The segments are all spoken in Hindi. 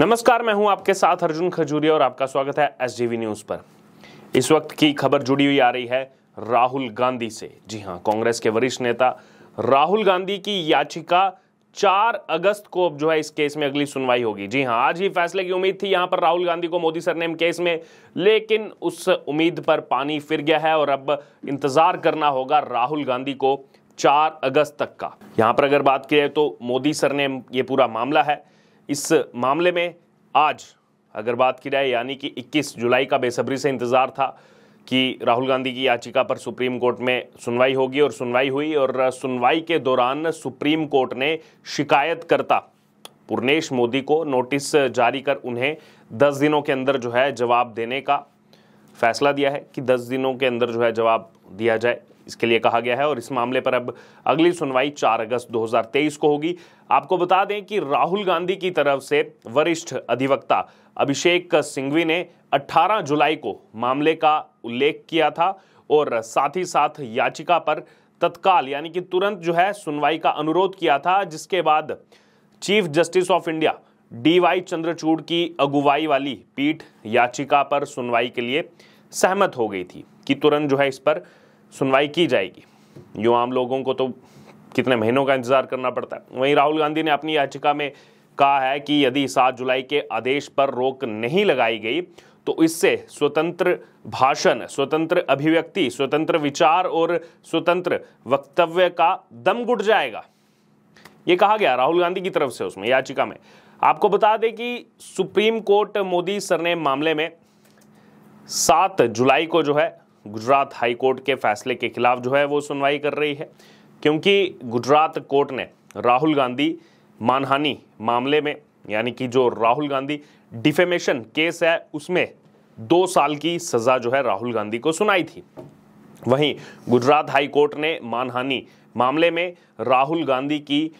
नमस्कार मैं हूं आपके साथ अर्जुन खजूरिया और आपका स्वागत है एस न्यूज पर इस वक्त की खबर जुड़ी हुई आ रही है राहुल गांधी से जी हां कांग्रेस के वरिष्ठ नेता राहुल गांधी की याचिका चार अगस्त को अब जो है इस केस में अगली सुनवाई होगी जी हाँ आज ही फैसले की उम्मीद थी यहां पर राहुल गांधी को मोदी सरनेम केस में लेकिन उस उम्मीद पर पानी फिर गया है और अब इंतजार करना होगा राहुल गांधी को चार अगस्त तक का यहां पर अगर बात की तो मोदी सरनेम ये पूरा मामला है इस मामले में आज अगर बात की जाए यानी कि 21 जुलाई का बेसब्री से इंतज़ार था कि राहुल गांधी की याचिका पर सुप्रीम कोर्ट में सुनवाई होगी और सुनवाई हुई और सुनवाई के दौरान सुप्रीम कोर्ट ने शिकायतकर्ता पूर्णेश मोदी को नोटिस जारी कर उन्हें 10 दिनों के अंदर जो है जवाब देने का फैसला दिया है कि 10 दिनों के अंदर जो है जवाब दिया जाए इसके लिए कहा गया है और इस मामले पर अब अगली सुनवाई 4 अगस्त 2023 को होगी आपको बता दें कि राहुल गांधी की तरफ से वरिष्ठ अधिवक्ता अभिषेक सिंघवी ने 18 जुलाई को मामले का उल्लेख किया था और साथ ही साथ याचिका पर तत्काल यानी कि तुरंत जो है सुनवाई का अनुरोध किया था जिसके बाद chief justice of India D Y Chandrachud की अगुवाई वाली पीठ याचिका पर सुनवाई के लिए सहमत हो गई थी कि तुरंत जो है इस पर सुनवाई की जाएगी यूँ आम लोगों को तो कितने महीनों का इंतजार करना पड़ता है वहीं राहुल गांधी ने अपनी याचिका में कहा है कि यदि सात जुलाई के आदेश पर रोक नहीं लगाई गई तो इससे स्वतंत्र भाषण स्वतंत्र अभिव्यक्ति स्वतंत्र विचार और स्वतंत्र वक्तव्य का दम घुट जाएगा यह कहा गया राहुल गांधी की तरफ से उसमें याचिका में आपको बता दें कि सुप्रीम कोर्ट मोदी सरनेम मामले में सात जुलाई को जो है गुजरात हाई कोर्ट के फैसले के खिलाफ जो है वो सुनवाई कर रही है क्योंकि गुजरात कोर्ट ने राहुल गांधी मानहानि मामले में यानी कि जो राहुल गांधी डिफेमेशन केस है उसमें दो साल की सज़ा जो है राहुल गांधी को सुनाई थी वहीं गुजरात हाई कोर्ट ने मानहानि मामले में राहुल गांधी की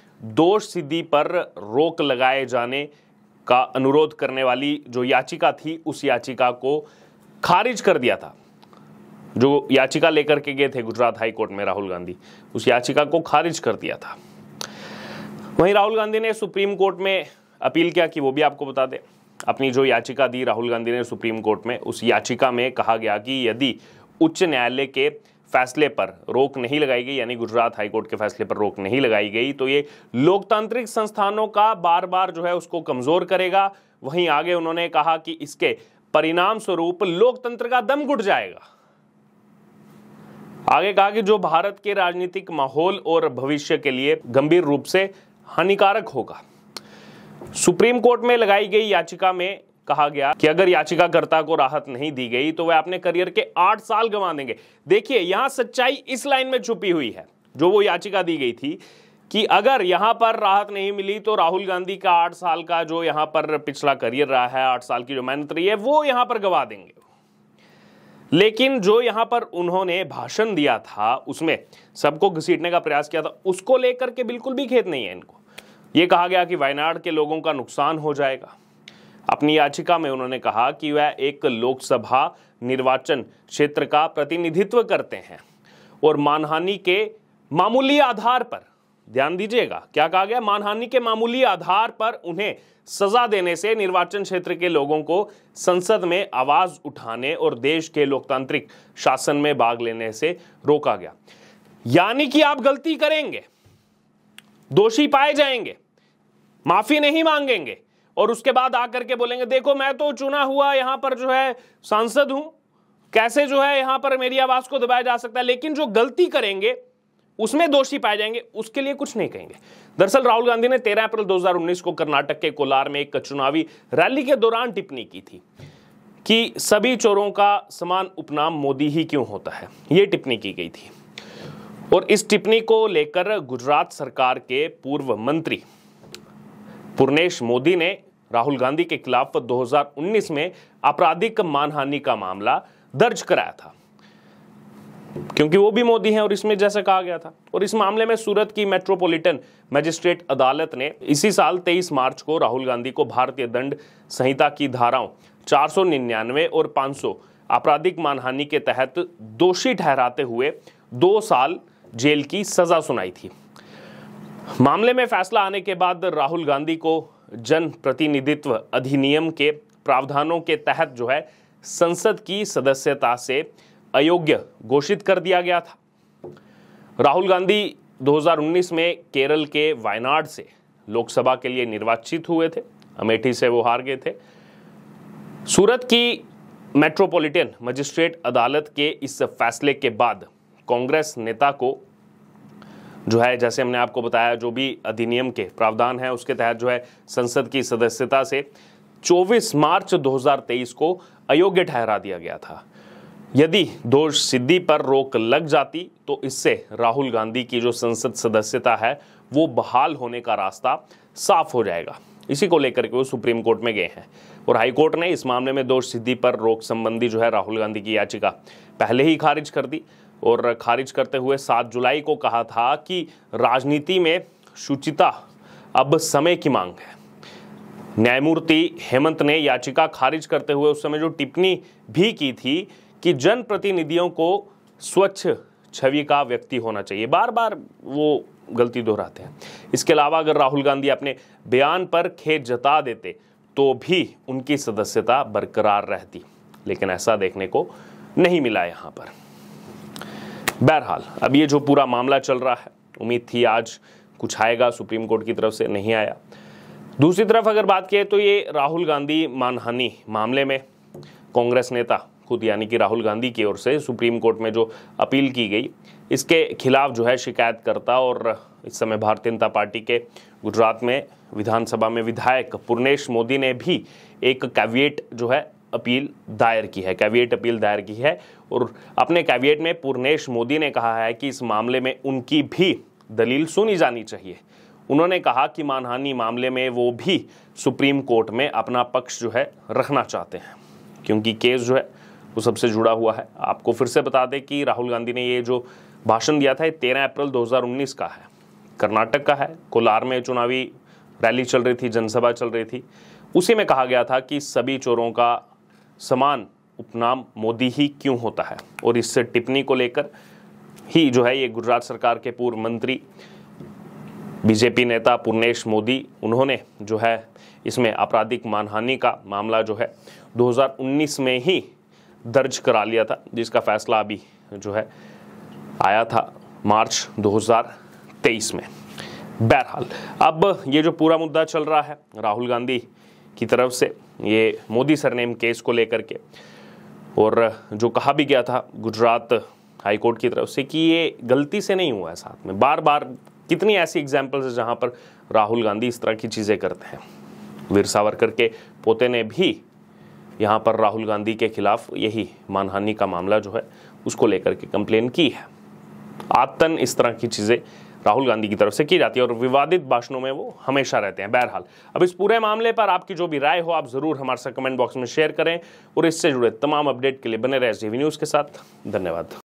दोष सिद्धि पर रोक लगाए जाने का अनुरोध करने वाली जो याचिका थी उस याचिका को खारिज कर दिया था जो याचिका लेकर के गए थे गुजरात हाई कोर्ट में राहुल गांधी उस याचिका को खारिज कर दिया था वहीं राहुल गांधी ने सुप्रीम कोर्ट में अपील किया कि वो भी आपको बता दें अपनी जो याचिका दी राहुल गांधी ने सुप्रीम कोर्ट में उस याचिका में कहा गया कि यदि उच्च न्यायालय के फैसले पर रोक नहीं लगाई गई यानी गुजरात हाईकोर्ट के फैसले पर रोक नहीं लगाई गई तो ये लोकतांत्रिक संस्थानों का बार बार जो है उसको कमजोर करेगा वहीं आगे उन्होंने कहा कि इसके परिणाम स्वरूप लोकतंत्र का दम घुट जाएगा आगे कहा कि जो भारत के राजनीतिक माहौल और भविष्य के लिए गंभीर रूप से हानिकारक होगा सुप्रीम कोर्ट में लगाई गई याचिका में कहा गया कि अगर याचिकाकर्ता को राहत नहीं दी गई तो वह अपने करियर के आठ साल गंवा देंगे देखिए यहां सच्चाई इस लाइन में छुपी हुई है जो वो याचिका दी गई थी कि अगर यहां पर राहत नहीं मिली तो राहुल गांधी का आठ साल का जो यहां पर पिछला करियर रहा है आठ साल की जो मेहनत रही है वो यहां पर गवा देंगे लेकिन जो यहां पर उन्होंने भाषण दिया था उसमें सबको घसीटने का प्रयास किया था उसको लेकर के बिल्कुल भी खेत नहीं है इनको ये कहा गया कि वायनाड के लोगों का नुकसान हो जाएगा अपनी याचिका में उन्होंने कहा कि वह एक लोकसभा निर्वाचन क्षेत्र का प्रतिनिधित्व करते हैं और मानहानि के मामूली आधार पर ध्यान दीजिएगा क्या कहा गया मानहानि के मामूली आधार पर उन्हें सजा देने से निर्वाचन क्षेत्र के लोगों को संसद में आवाज उठाने और देश के लोकतांत्रिक शासन में भाग लेने से रोका गया यानी कि आप गलती करेंगे दोषी पाए जाएंगे माफी नहीं मांगेंगे और उसके बाद आकर के बोलेंगे देखो मैं तो चुना हुआ यहां पर जो है सांसद हूं कैसे जो है यहां पर मेरी आवाज को दबाया जा सकता है लेकिन जो गलती करेंगे उसमें दोषी पाए जाएंगे उसके लिए कुछ नहीं कहेंगे दरअसल राहुल गांधी ने 13 अप्रैल 2019 को कर्नाटक के कोलार में एक चुनावी रैली के दौरान टिप्पणी की थी कि सभी चोरों का समान उपनाम मोदी ही क्यों होता है यह टिप्पणी की गई थी और इस टिप्पणी को लेकर गुजरात सरकार के पूर्व मंत्री पूर्णेश मोदी ने राहुल गांधी के खिलाफ 2019 में आपराधिक मानहानि का मामला दर्ज कराया था क्योंकि वो भी मोदी हैं और इसमें जैसे कहा गया था और इस मामले में सूरत की मेट्रोपॉलिटन मजिस्ट्रेट अदालत ने इसी साल 23 मार्च को राहुल गांधी को भारतीय दंड संहिता की धाराओं चार सौ निन्यानवे और सौ आपराधिक मानहानि के तहत दोषी ठहराते हुए दो साल जेल की सजा सुनाई थी मामले में फैसला आने के बाद राहुल गांधी को जन प्रतिनिधित्व अधिनियम के प्रावधानों के तहत जो है संसद की सदस्यता से अयोग्य घोषित कर दिया गया था राहुल गांधी 2019 में केरल के वायनाड से लोकसभा के लिए निर्वाचित हुए थे अमेठी से वो हार गए थे सूरत की मेट्रोपॉलिटन मजिस्ट्रेट अदालत के इस फैसले के बाद कांग्रेस नेता को जो है जैसे हमने आपको बताया जो भी अधिनियम के प्रावधान है उसके तहत जो है संसद की सदस्यता से 24 मार्च 2023 को अयोग्य ठहरा दिया गया था यदि दोष सिद्धि पर रोक लग जाती तो इससे राहुल गांधी की जो संसद सदस्यता है वो बहाल होने का रास्ता साफ हो जाएगा इसी को लेकर के वो सुप्रीम कोर्ट में गए हैं और हाई कोर्ट ने इस मामले में दोष सिद्धि पर रोक संबंधी जो है राहुल गांधी की याचिका पहले ही खारिज कर दी और खारिज करते हुए सात जुलाई को कहा था कि राजनीति में शुचिता अब समय की मांग है न्यायमूर्ति हेमंत ने याचिका खारिज करते हुए उस समय जो टिप्पणी भी की थी कि जनप्रतिनिधियों को स्वच्छ छवि का व्यक्ति होना चाहिए बार बार वो गलती दोहराते हैं इसके अलावा अगर राहुल गांधी अपने बयान पर खेत जता देते तो भी उनकी सदस्यता बरकरार रहती लेकिन ऐसा देखने को नहीं मिला यहाँ पर बहरहाल अब ये जो पूरा मामला चल रहा है उम्मीद थी आज कुछ आएगा सुप्रीम कोर्ट की तरफ से नहीं आया दूसरी तरफ अगर बात की तो ये राहुल गांधी मानहानि मामले में कांग्रेस नेता खुद यानी कि राहुल गांधी की ओर से सुप्रीम कोर्ट में जो अपील की गई इसके खिलाफ जो है शिकायत करता और इस समय भारतीय जनता पार्टी के गुजरात में विधानसभा में विधायक पूर्णेश मोदी ने भी एक कैविएट जो है अपील दायर की है कैविएट अपील दायर की है और अपने कैविएट में पूर्णेश मोदी ने कहा है कि इस मामले में उनकी भी दलील सुनी जानी चाहिए उन्होंने कहा कि मानहानि मामले में वो भी सुप्रीम कोर्ट में अपना पक्ष जो है रखना चाहते हैं क्योंकि केस जो है वो सबसे जुड़ा हुआ है आपको फिर से बता दें कि राहुल गांधी ने ये जो भाषण दिया था ये तेरह अप्रैल 2019 का है कर्नाटक का है कोलार में चुनावी रैली चल रही थी जनसभा चल रही थी उसी में कहा गया था कि सभी चोरों का समान उपनाम मोदी ही क्यों होता है और इस टिप्पणी को लेकर ही जो है ये गुजरात सरकार के पूर्व मंत्री बीजेपी नेता पूर्णेश मोदी उन्होंने जो है इसमें आपराधिक मानहानि का मामला जो है 2019 में ही दर्ज करा लिया था जिसका फैसला अभी जो है आया था मार्च 2023 में बहरहाल अब ये जो पूरा मुद्दा चल रहा है राहुल गांधी की तरफ से ये मोदी सरनेम केस को लेकर के और जो कहा भी गया था गुजरात हाईकोर्ट की तरफ से कि ये गलती से नहीं हुआ है साथ में बार बार कितनी ऐसी एग्जाम्पल्स है जहाँ पर राहुल गांधी इस तरह की चीज़ें करते हैं वीर सावरकर के पोते ने भी यहाँ पर राहुल गांधी के खिलाफ यही मानहानि का मामला जो है उसको लेकर के कंप्लेन की है आतन इस तरह की चीज़ें राहुल गांधी की तरफ से की जाती है और विवादित भाषणों में वो हमेशा रहते हैं बहरहाल अब इस पूरे मामले पर आपकी जो भी राय हो आप ज़रूर हमारे साथ कमेंट बॉक्स में शेयर करें और इससे जुड़े तमाम अपडेट के लिए बने रहे एस न्यूज़ के साथ धन्यवाद